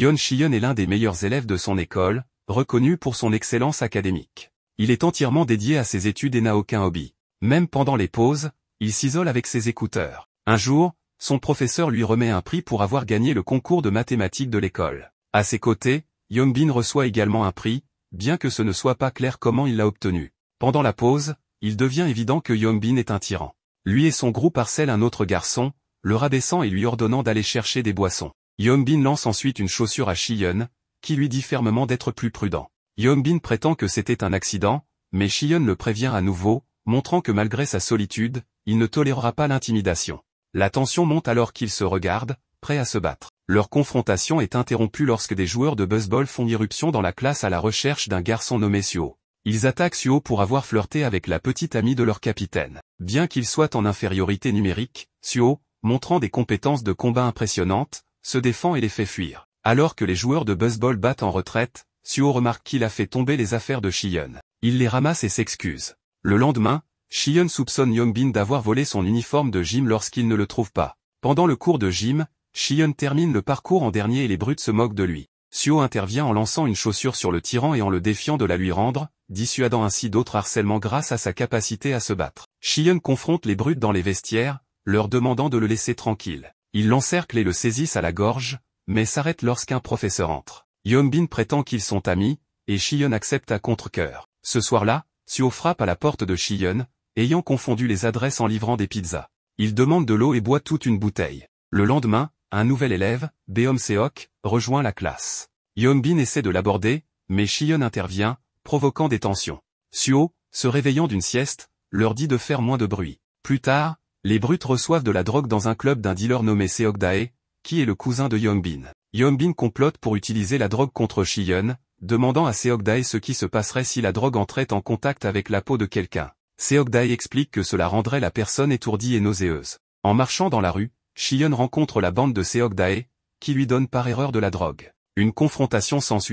Yon Shiyun est l'un des meilleurs élèves de son école, reconnu pour son excellence académique. Il est entièrement dédié à ses études et n'a aucun hobby. Même pendant les pauses, il s'isole avec ses écouteurs. Un jour, son professeur lui remet un prix pour avoir gagné le concours de mathématiques de l'école. À ses côtés, Bin reçoit également un prix, bien que ce ne soit pas clair comment il l'a obtenu. Pendant la pause, il devient évident que Bin est un tyran. Lui et son groupe harcèlent un autre garçon, le rabaissant et lui ordonnant d'aller chercher des boissons. Yombin lance ensuite une chaussure à Shiyun, qui lui dit fermement d'être plus prudent. Yombin prétend que c'était un accident, mais Shiyun le prévient à nouveau, montrant que malgré sa solitude, il ne tolérera pas l'intimidation. La tension monte alors qu'ils se regardent, prêts à se battre. Leur confrontation est interrompue lorsque des joueurs de buzzball font irruption dans la classe à la recherche d'un garçon nommé Suo. Ils attaquent Suo pour avoir flirté avec la petite amie de leur capitaine. Bien qu'il soit en infériorité numérique, Suo, montrant des compétences de combat impressionnantes, se défend et les fait fuir. Alors que les joueurs de Buzzball battent en retraite, Suo remarque qu'il a fait tomber les affaires de Shiyun. Il les ramasse et s'excuse. Le lendemain, Shiyun soupçonne Yongbin d'avoir volé son uniforme de gym lorsqu'il ne le trouve pas. Pendant le cours de gym, Shiyun termine le parcours en dernier et les brutes se moquent de lui. Suo intervient en lançant une chaussure sur le tyran et en le défiant de la lui rendre, dissuadant ainsi d'autres harcèlements grâce à sa capacité à se battre. Shiyun confronte les brutes dans les vestiaires, leur demandant de le laisser tranquille. Ils l'encerclent et le saisissent à la gorge, mais s'arrêtent lorsqu'un professeur entre. Yombin prétend qu'ils sont amis, et Shion accepte à contre-cœur. Ce soir-là, Suo frappe à la porte de Shion, ayant confondu les adresses en livrant des pizzas. Il demande de l'eau et boit toute une bouteille. Le lendemain, un nouvel élève, Beom Seok, rejoint la classe. Yombin essaie de l'aborder, mais Shion intervient, provoquant des tensions. Suo, se réveillant d'une sieste, leur dit de faire moins de bruit. Plus tard, les Brutes reçoivent de la drogue dans un club d'un dealer nommé Seok Dae, qui est le cousin de Yongbin. Yongbin complote pour utiliser la drogue contre Shiyun, demandant à Seok Dae ce qui se passerait si la drogue entrait en contact avec la peau de quelqu'un. Seok Dae explique que cela rendrait la personne étourdie et nauséeuse. En marchant dans la rue, Shiyun rencontre la bande de Seok Dae, qui lui donne par erreur de la drogue. Une confrontation sans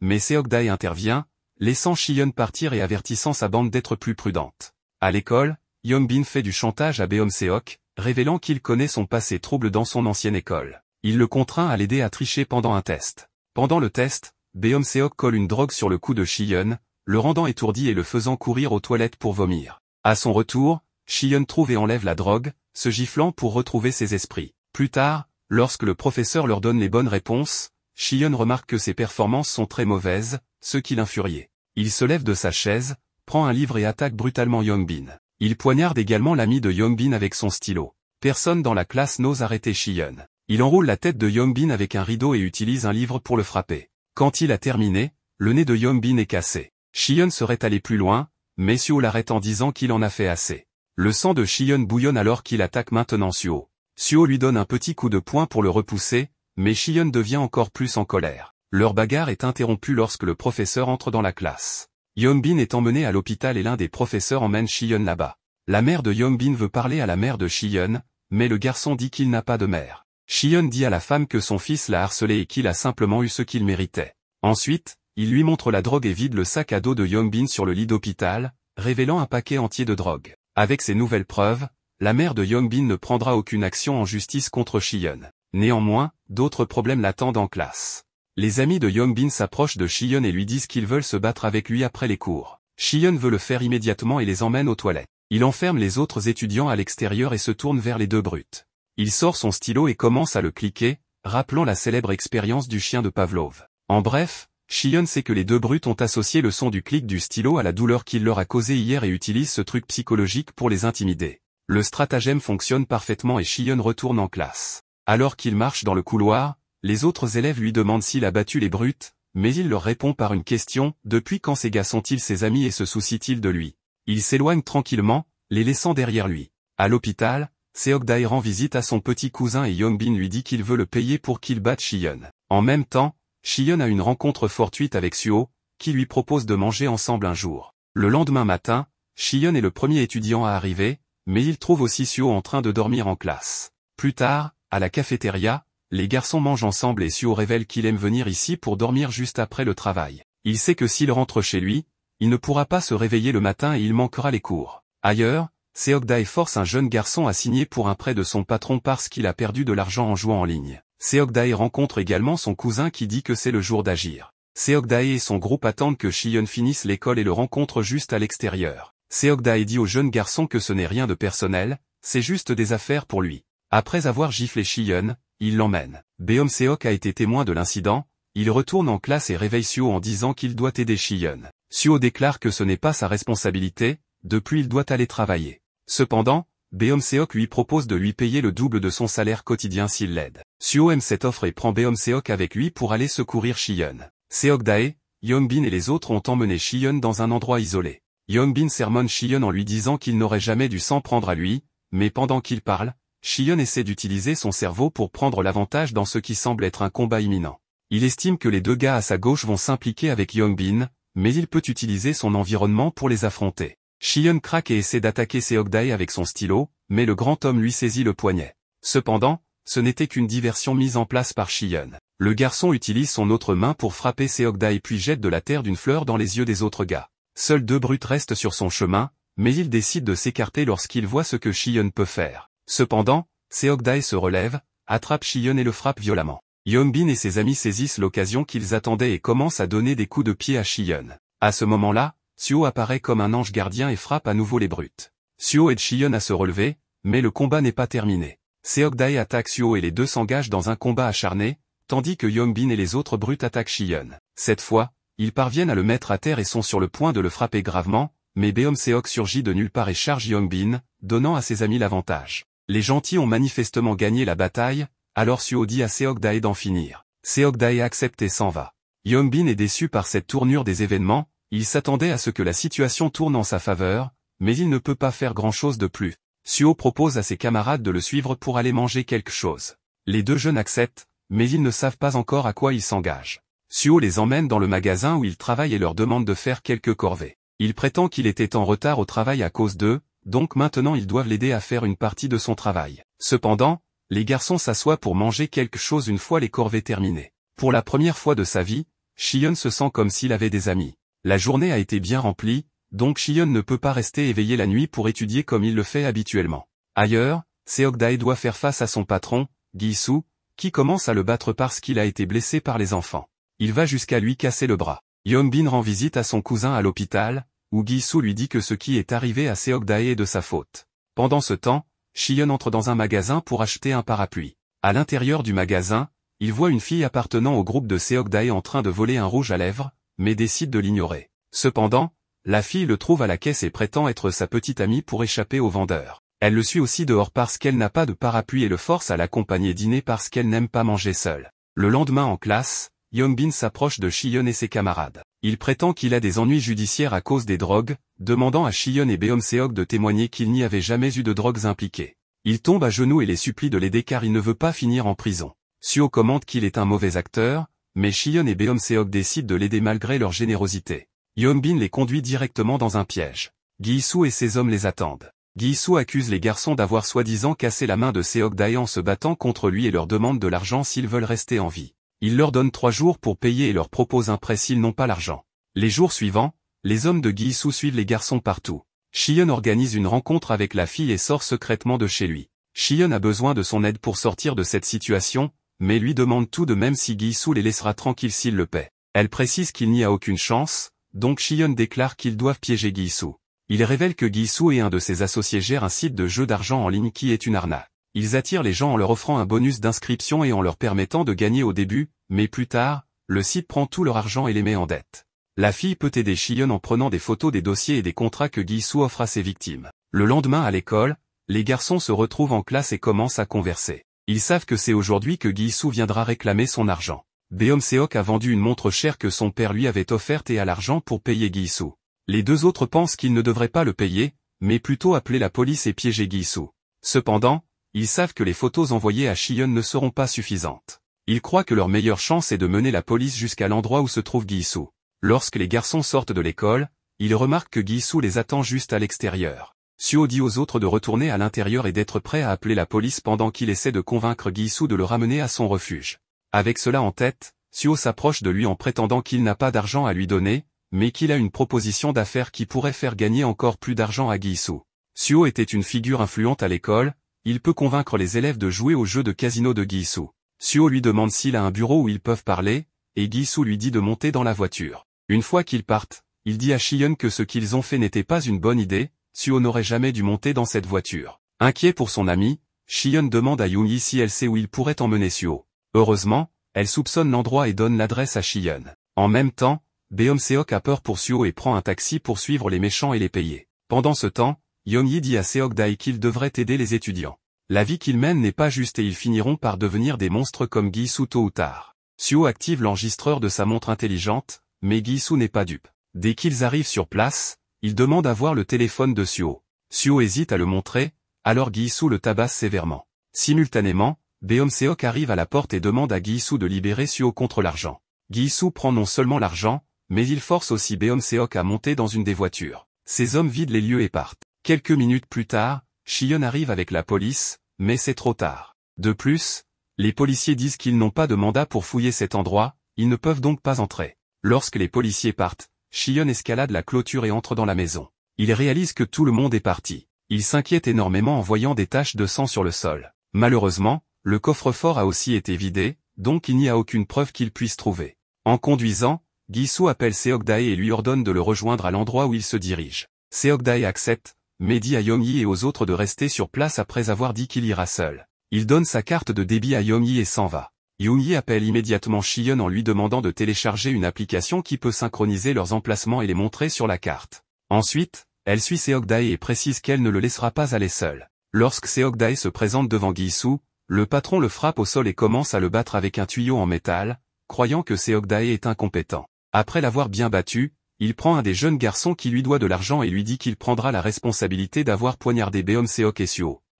mais Seok Dae intervient, laissant Shiyun partir et avertissant sa bande d'être plus prudente. À l'école, Yongbin fait du chantage à Beom Seok, révélant qu'il connaît son passé trouble dans son ancienne école. Il le contraint à l'aider à tricher pendant un test. Pendant le test, Beom Seok colle une drogue sur le cou de Shion, le rendant étourdi et le faisant courir aux toilettes pour vomir. À son retour, Shion trouve et enlève la drogue, se giflant pour retrouver ses esprits. Plus tard, lorsque le professeur leur donne les bonnes réponses, Shion remarque que ses performances sont très mauvaises, ce qui l'infurie. Il se lève de sa chaise, prend un livre et attaque brutalement Yongbin. Il poignarde également l'ami de Yongbin avec son stylo. Personne dans la classe n'ose arrêter Shion. Il enroule la tête de Yongbin avec un rideau et utilise un livre pour le frapper. Quand il a terminé, le nez de Yongbin est cassé. Shiyun serait allé plus loin, mais Suo l'arrête en disant qu'il en a fait assez. Le sang de Shion bouillonne alors qu'il attaque maintenant Suo. Suo lui donne un petit coup de poing pour le repousser, mais Shiyun devient encore plus en colère. Leur bagarre est interrompue lorsque le professeur entre dans la classe. Bin est emmené à l'hôpital et l'un des professeurs emmène Shiyun là-bas. La mère de Yongbin veut parler à la mère de Shiyun, mais le garçon dit qu'il n'a pas de mère. Shiyun dit à la femme que son fils l'a harcelé et qu'il a simplement eu ce qu'il méritait. Ensuite, il lui montre la drogue et vide le sac à dos de Yongbin sur le lit d'hôpital, révélant un paquet entier de drogue. Avec ces nouvelles preuves, la mère de Yong-bin ne prendra aucune action en justice contre Shiyun. Néanmoins, d'autres problèmes l'attendent en classe. Les amis de Yongbin s'approchent de Shion et lui disent qu'ils veulent se battre avec lui après les cours. Shion veut le faire immédiatement et les emmène aux toilettes. Il enferme les autres étudiants à l'extérieur et se tourne vers les deux brutes. Il sort son stylo et commence à le cliquer, rappelant la célèbre expérience du chien de Pavlov. En bref, Shion sait que les deux brutes ont associé le son du clic du stylo à la douleur qu'il leur a causée hier et utilise ce truc psychologique pour les intimider. Le stratagème fonctionne parfaitement et Shion retourne en classe. Alors qu'il marche dans le couloir, les autres élèves lui demandent s'il a battu les brutes, mais il leur répond par une question, depuis quand ces gars sont-ils ses amis et se soucient-ils de lui Il s'éloigne tranquillement, les laissant derrière lui. À l'hôpital, Seokdae rend visite à son petit cousin et Yongbin lui dit qu'il veut le payer pour qu'il batte Shion. En même temps, Shion a une rencontre fortuite avec Suo, qui lui propose de manger ensemble un jour. Le lendemain matin, Shion est le premier étudiant à arriver, mais il trouve aussi Suo en train de dormir en classe. Plus tard, à la cafétéria, les garçons mangent ensemble et Sue révèle qu'il aime venir ici pour dormir juste après le travail. Il sait que s'il rentre chez lui, il ne pourra pas se réveiller le matin et il manquera les cours. Ailleurs, Seogdae force un jeune garçon à signer pour un prêt de son patron parce qu'il a perdu de l'argent en jouant en ligne. Seogdae rencontre également son cousin qui dit que c'est le jour d'agir. Seogdae et son groupe attendent que Shion finisse l'école et le rencontre juste à l'extérieur. Seogdae dit au jeune garçon que ce n'est rien de personnel, c'est juste des affaires pour lui. Après avoir giflé Shion, il l'emmène. Beom Seok a été témoin de l'incident, il retourne en classe et réveille Suo en disant qu'il doit aider Shiyeon. Suo déclare que ce n'est pas sa responsabilité, depuis il doit aller travailler. Cependant, Beom Seok lui propose de lui payer le double de son salaire quotidien s'il l'aide. Suo aime cette offre et prend Beom Seok avec lui pour aller secourir Shiyeon. Seok Dae, Yongbin et les autres ont emmené Shiyeon dans un endroit isolé. Yongbin sermonne Shiyeon en lui disant qu'il n'aurait jamais dû s'en prendre à lui, mais pendant qu'il parle, Shion essaie d'utiliser son cerveau pour prendre l'avantage dans ce qui semble être un combat imminent. Il estime que les deux gars à sa gauche vont s'impliquer avec Yongbin, mais il peut utiliser son environnement pour les affronter. Shion craque et essaie d'attaquer Seokdai avec son stylo, mais le grand homme lui saisit le poignet. Cependant, ce n'était qu'une diversion mise en place par Shion. Le garçon utilise son autre main pour frapper Seokdai puis jette de la terre d'une fleur dans les yeux des autres gars. Seuls deux brutes restent sur son chemin, mais il décide de s'écarter lorsqu'il voit ce que Shion peut faire. Cependant, Seokdae se relève, attrape Shion et le frappe violemment. Bin et ses amis saisissent l'occasion qu'ils attendaient et commencent à donner des coups de pied à Shion. À ce moment-là, Suo apparaît comme un ange gardien et frappe à nouveau les brutes. Suo aide Shion à se relever, mais le combat n'est pas terminé. Seokdae attaque Suo et les deux s'engagent dans un combat acharné, tandis que Bin et les autres brutes attaquent Shion. Cette fois, ils parviennent à le mettre à terre et sont sur le point de le frapper gravement, mais Beom Seok surgit de nulle part et charge Bin, donnant à ses amis l'avantage. Les gentils ont manifestement gagné la bataille, alors Suo dit à Seogdae d'en finir. Seokdae accepte et s'en va. Yongbin est déçu par cette tournure des événements, il s'attendait à ce que la situation tourne en sa faveur, mais il ne peut pas faire grand-chose de plus. Suo propose à ses camarades de le suivre pour aller manger quelque chose. Les deux jeunes acceptent, mais ils ne savent pas encore à quoi ils s'engagent. Suo les emmène dans le magasin où ils travaillent et leur demande de faire quelques corvées. Il prétend qu'il était en retard au travail à cause d'eux, donc maintenant ils doivent l'aider à faire une partie de son travail. Cependant, les garçons s'assoient pour manger quelque chose une fois les corvées terminées. Pour la première fois de sa vie, Shion se sent comme s'il avait des amis. La journée a été bien remplie, donc Shion ne peut pas rester éveillé la nuit pour étudier comme il le fait habituellement. Ailleurs, Seokdae doit faire face à son patron, Gisu, qui commence à le battre parce qu'il a été blessé par les enfants. Il va jusqu'à lui casser le bras. Yombin rend visite à son cousin à l'hôpital, gisu lui dit que ce qui est arrivé à Seokdae est de sa faute. Pendant ce temps, Shion entre dans un magasin pour acheter un parapluie. À l'intérieur du magasin, il voit une fille appartenant au groupe de Seokdae en train de voler un rouge à lèvres, mais décide de l'ignorer. Cependant, la fille le trouve à la caisse et prétend être sa petite amie pour échapper au vendeur. Elle le suit aussi dehors parce qu'elle n'a pas de parapluie et le force à l'accompagner dîner parce qu'elle n'aime pas manger seule. Le lendemain en classe, Yongbin s'approche de Shion et ses camarades. Il prétend qu'il a des ennuis judiciaires à cause des drogues, demandant à Shion et Beom-Seok de témoigner qu'il n'y avait jamais eu de drogues impliquées. Il tombe à genoux et les supplie de l'aider car il ne veut pas finir en prison. Suo commente qu'il est un mauvais acteur, mais Shion et Beom-Seok décident de l'aider malgré leur générosité. Yombin les conduit directement dans un piège. Gi-su et ses hommes les attendent. Gi-su accuse les garçons d'avoir soi-disant cassé la main de Seok Dae en se battant contre lui et leur demande de l'argent s'ils veulent rester en vie. Il leur donne trois jours pour payer et leur propose un prêt s'ils n'ont pas l'argent. Les jours suivants, les hommes de Guisu suivent les garçons partout. Shion organise une rencontre avec la fille et sort secrètement de chez lui. Shion a besoin de son aide pour sortir de cette situation, mais lui demande tout de même si Guisu les laissera tranquilles s'il le paie. Elle précise qu'il n'y a aucune chance, donc Shion déclare qu'ils doivent piéger Guissou. Il révèle que Guissou et un de ses associés gèrent un site de jeu d'argent en ligne qui est une arnaque. Ils attirent les gens en leur offrant un bonus d'inscription et en leur permettant de gagner au début, mais plus tard, le site prend tout leur argent et les met en dette. La fille peut aider Chillon en prenant des photos des dossiers et des contrats que Guissou offre à ses victimes. Le lendemain à l'école, les garçons se retrouvent en classe et commencent à converser. Ils savent que c'est aujourd'hui que Guissou viendra réclamer son argent. Beom Seok a vendu une montre chère que son père lui avait offerte et a l'argent pour payer Guisu. Les deux autres pensent qu'ils ne devraient pas le payer, mais plutôt appeler la police et piéger Guissou. Cependant, ils savent que les photos envoyées à Chillon ne seront pas suffisantes. Ils croient que leur meilleure chance est de mener la police jusqu'à l'endroit où se trouve Guissou. Lorsque les garçons sortent de l'école, ils remarquent que Guissou les attend juste à l'extérieur. Suo dit aux autres de retourner à l'intérieur et d'être prêt à appeler la police pendant qu'il essaie de convaincre Guissou de le ramener à son refuge. Avec cela en tête, Suo s'approche de lui en prétendant qu'il n'a pas d'argent à lui donner, mais qu'il a une proposition d'affaires qui pourrait faire gagner encore plus d'argent à Guissou. Suo était une figure influente à l'école, il peut convaincre les élèves de jouer au jeu de casino de Guisu. Suo lui demande s'il a un bureau où ils peuvent parler, et Guisu lui dit de monter dans la voiture. Une fois qu'ils partent, il dit à Shion que ce qu'ils ont fait n'était pas une bonne idée, Suo n'aurait jamais dû monter dans cette voiture. Inquiet pour son ami, Shion demande à Yi si elle sait où il pourrait emmener Suo. Heureusement, elle soupçonne l'endroit et donne l'adresse à Shion. En même temps, Beom Seok a peur pour Suo et prend un taxi pour suivre les méchants et les payer. Pendant ce temps, Yongyi dit à Dai qu'il devrait aider les étudiants. La vie qu'ils mènent n'est pas juste et ils finiront par devenir des monstres comme Gisu tôt ou tard. Suo active l'enregistreur de sa montre intelligente, mais Gisu n'est pas dupe. Dès qu'ils arrivent sur place, il demandent à voir le téléphone de Suo. Suo hésite à le montrer, alors Gisu le tabasse sévèrement. Simultanément, Beom Seok arrive à la porte et demande à Gisu de libérer Suo contre l'argent. Gisu prend non seulement l'argent, mais il force aussi Beom Seok à monter dans une des voitures. Ces hommes vident les lieux et partent. Quelques minutes plus tard, Shion arrive avec la police, mais c'est trop tard. De plus, les policiers disent qu'ils n'ont pas de mandat pour fouiller cet endroit, ils ne peuvent donc pas entrer. Lorsque les policiers partent, Shion escalade la clôture et entre dans la maison. Il réalise que tout le monde est parti. Il s'inquiète énormément en voyant des taches de sang sur le sol. Malheureusement, le coffre-fort a aussi été vidé, donc il n'y a aucune preuve qu'il puisse trouver. En conduisant, Gisu appelle Seogdae et lui ordonne de le rejoindre à l'endroit où il se dirige. Seogdae accepte, dit à Yomi et aux autres de rester sur place après avoir dit qu'il ira seul. Il donne sa carte de débit à Yomi et s'en va. Yomi appelle immédiatement Shion en lui demandant de télécharger une application qui peut synchroniser leurs emplacements et les montrer sur la carte. Ensuite, elle suit Seokdae et précise qu'elle ne le laissera pas aller seul. Lorsque Seokdae se présente devant Gisu, le patron le frappe au sol et commence à le battre avec un tuyau en métal, croyant que Seokdae est incompétent. Après l'avoir bien battu, il prend un des jeunes garçons qui lui doit de l'argent et lui dit qu'il prendra la responsabilité d'avoir poignardé Beom Seok et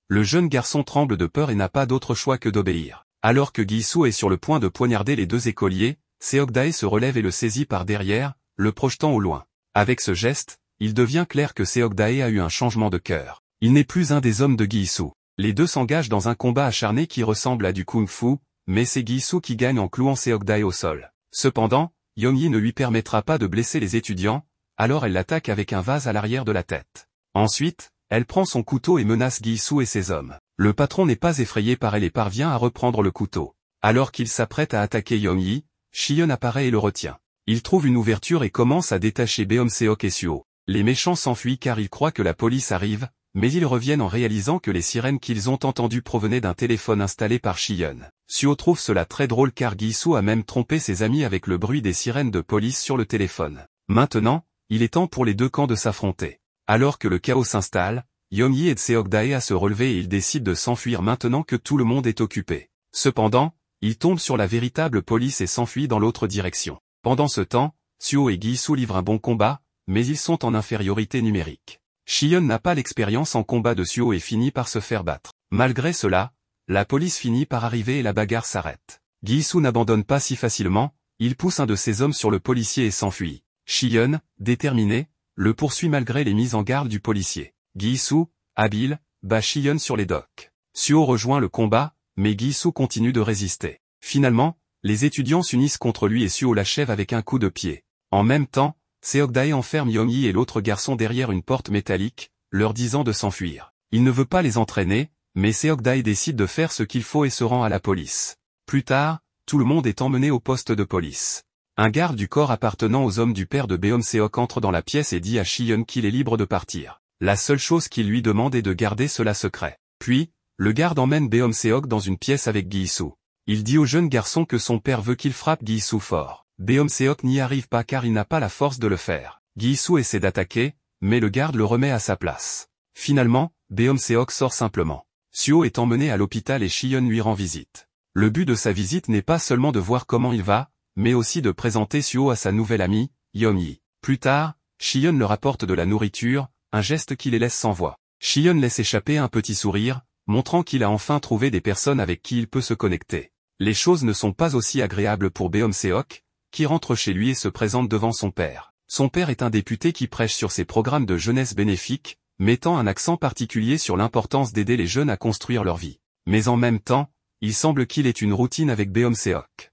Le jeune garçon tremble de peur et n'a pas d'autre choix que d'obéir. Alors que Gisu est sur le point de poignarder les deux écoliers, Seok Dae se relève et le saisit par derrière, le projetant au loin. Avec ce geste, il devient clair que Seok Dae a eu un changement de cœur. Il n'est plus un des hommes de Gisu. Les deux s'engagent dans un combat acharné qui ressemble à du kung-fu, mais c'est Gisu qui gagne en clouant Seok Dae au sol. Cependant, Yi ne lui permettra pas de blesser les étudiants, alors elle l'attaque avec un vase à l'arrière de la tête. Ensuite, elle prend son couteau et menace Guissou et ses hommes. Le patron n'est pas effrayé par elle et parvient à reprendre le couteau. Alors qu'il s'apprête à attaquer Yi, Shion apparaît et le retient. Il trouve une ouverture et commence à détacher Beom Seok et Suo. Les méchants s'enfuient car ils croient que la police arrive, mais ils reviennent en réalisant que les sirènes qu'ils ont entendues provenaient d'un téléphone installé par Shion. Suo trouve cela très drôle car Gisu a même trompé ses amis avec le bruit des sirènes de police sur le téléphone. Maintenant, il est temps pour les deux camps de s'affronter. Alors que le chaos s'installe, Yongyi et Seokdae à se relever et ils décident de s'enfuir maintenant que tout le monde est occupé. Cependant, ils tombent sur la véritable police et s'enfuient dans l'autre direction. Pendant ce temps, Suo et Gisu livrent un bon combat, mais ils sont en infériorité numérique. Shion n'a pas l'expérience en combat de Suo et finit par se faire battre. Malgré cela, la police finit par arriver et la bagarre s'arrête. Gisu n'abandonne pas si facilement, il pousse un de ses hommes sur le policier et s'enfuit. Shiyun, déterminé, le poursuit malgré les mises en garde du policier. Gisu, habile, bat Shiyun sur les docks. Suo rejoint le combat, mais Gisu continue de résister. Finalement, les étudiants s'unissent contre lui et Suo l'achève avec un coup de pied. En même temps, Seokdae enferme Young-yi et l'autre garçon derrière une porte métallique, leur disant de s'enfuir. Il ne veut pas les entraîner, mais Seokdai décide de faire ce qu'il faut et se rend à la police. Plus tard, tout le monde est emmené au poste de police. Un garde du corps appartenant aux hommes du père de Beom Seok entre dans la pièce et dit à Shion qu'il est libre de partir. La seule chose qu'il lui demande est de garder cela secret. Puis, le garde emmène Beom Seok dans une pièce avec Gisu. Il dit au jeune garçon que son père veut qu'il frappe Gisu fort. Beom Seok n'y arrive pas car il n'a pas la force de le faire. Gisu essaie d'attaquer, mais le garde le remet à sa place. Finalement, Beom Seok sort simplement. Sio est emmené à l'hôpital et Shion lui rend visite. Le but de sa visite n'est pas seulement de voir comment il va, mais aussi de présenter Sio à sa nouvelle amie, Yomi. Plus tard, Shion leur apporte de la nourriture, un geste qui les laisse sans voix. Shion laisse échapper un petit sourire, montrant qu'il a enfin trouvé des personnes avec qui il peut se connecter. Les choses ne sont pas aussi agréables pour Beom Seok, qui rentre chez lui et se présente devant son père. Son père est un député qui prêche sur ses programmes de jeunesse bénéfiques, mettant un accent particulier sur l'importance d'aider les jeunes à construire leur vie. Mais en même temps, il semble qu'il ait une routine avec Beomseok.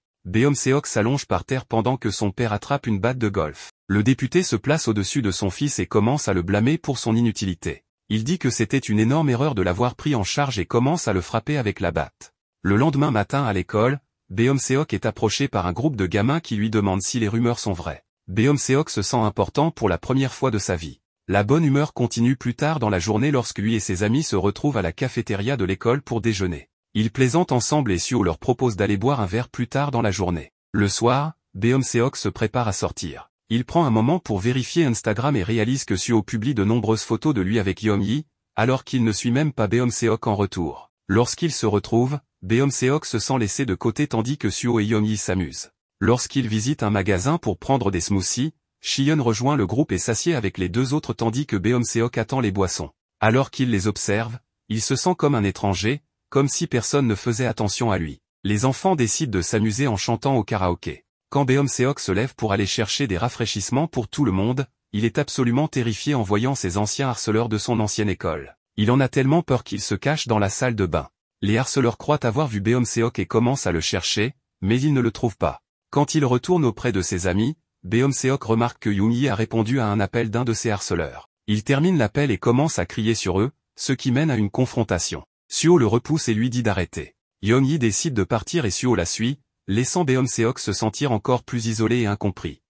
Seok. s'allonge par terre pendant que son père attrape une batte de golf. Le député se place au-dessus de son fils et commence à le blâmer pour son inutilité. Il dit que c'était une énorme erreur de l'avoir pris en charge et commence à le frapper avec la batte. Le lendemain matin à l'école, Beomseok est approché par un groupe de gamins qui lui demandent si les rumeurs sont vraies. Béom se sent important pour la première fois de sa vie. La bonne humeur continue plus tard dans la journée lorsque lui et ses amis se retrouvent à la cafétéria de l'école pour déjeuner. Ils plaisantent ensemble et Sio leur propose d'aller boire un verre plus tard dans la journée. Le soir, Beom Seok se prépare à sortir. Il prend un moment pour vérifier Instagram et réalise que Suho publie de nombreuses photos de lui avec Yeom alors qu'il ne suit même pas Beom Seok en retour. Lorsqu'ils se retrouvent, Beom Seok se sent laissé de côté tandis que Suo et Yomi s'amusent. Lorsqu'ils visitent un magasin pour prendre des smoothies, Shion rejoint le groupe et s'assied avec les deux autres tandis que Beomseok attend les boissons. Alors qu'il les observe, il se sent comme un étranger, comme si personne ne faisait attention à lui. Les enfants décident de s'amuser en chantant au karaoké. Quand Beomseok se lève pour aller chercher des rafraîchissements pour tout le monde, il est absolument terrifié en voyant ses anciens harceleurs de son ancienne école. Il en a tellement peur qu'il se cache dans la salle de bain. Les harceleurs croient avoir vu Beomseok et commencent à le chercher, mais ils ne le trouvent pas. Quand il retourne auprès de ses amis, Beomseok remarque que Young-yi a répondu à un appel d'un de ses harceleurs. Il termine l'appel et commence à crier sur eux, ce qui mène à une confrontation. Suo le repousse et lui dit d'arrêter. Young-yi décide de partir et Suo la suit, laissant Beomseok se sentir encore plus isolé et incompris.